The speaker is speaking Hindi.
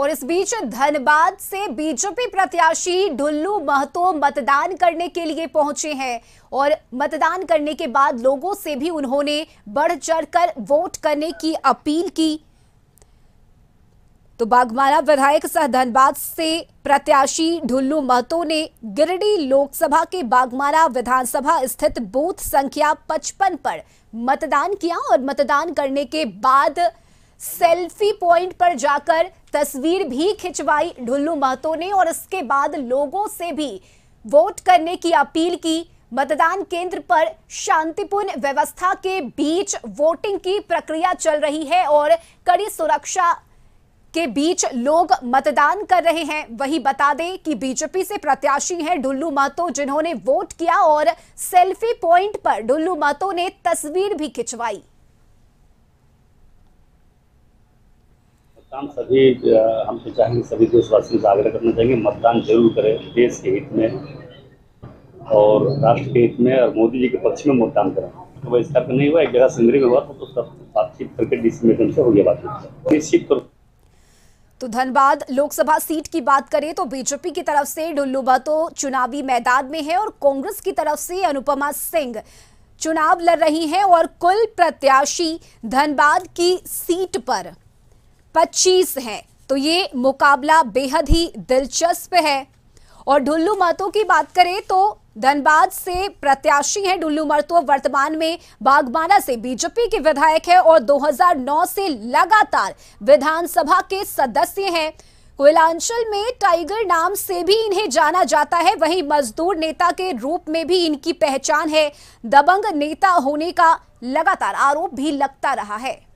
और इस बीच धनबाद से बीजेपी प्रत्याशी ढुल्लू महतो मतदान करने के लिए पहुंचे हैं और मतदान करने के बाद लोगों से भी उन्होंने बढ़ चढ़कर वोट करने की अपील की तो बागमाला विधायक सह धनबाद से प्रत्याशी ढुल्लू महतो ने गिरडी लोकसभा के बागमाला विधानसभा स्थित बूथ संख्या 55 पर मतदान किया और मतदान करने के बाद सेल्फी पॉइंट पर जाकर तस्वीर भी खिंचवाई ढुल्लू महतो ने और इसके बाद लोगों से भी वोट करने की अपील की मतदान केंद्र पर शांतिपूर्ण व्यवस्था के बीच वोटिंग की प्रक्रिया चल रही है और कड़ी सुरक्षा के बीच लोग मतदान कर रहे हैं वही बता दें कि बीजेपी से प्रत्याशी हैं डुल्लू महतो जिन्होंने वोट किया और सेल्फी पॉइंट पर डुल्लू महतो ने तस्वीर भी खिंचवाई काम सभी हम तो चाहेंगे सभी देशवासियों से आग्रह करना चाहेंगे मतदान जरूर करें देश के हित में और राष्ट्र के हित में और मोदी जी के पक्ष में मतदान करें तो वह इसका नहीं हुआ एक जगह संग्रह में हुआ तो सब बातचीत करके डीसी मीडियम से हो गया बातचीत निश्चित तौर तो धनबाद लोकसभा सीट की बात करें तो बीजेपी की तरफ से डुल्लुबा तो चुनावी मैदान में है और कांग्रेस की तरफ से अनुपमा सिंह चुनाव लड़ रही हैं और कुल प्रत्याशी धनबाद की सीट पर पच्चीस है तो ये मुकाबला बेहद ही दिलचस्प है और ढुल्लू मतों की बात करें तो धनबाद से प्रत्याशी हैं डुल्लू मरतो वर्तमान में बागमाना से बीजेपी के विधायक है और 2009 से लगातार विधानसभा के सदस्य हैं कोयलांचल में टाइगर नाम से भी इन्हें जाना जाता है वहीं मजदूर नेता के रूप में भी इनकी पहचान है दबंग नेता होने का लगातार आरोप भी लगता रहा है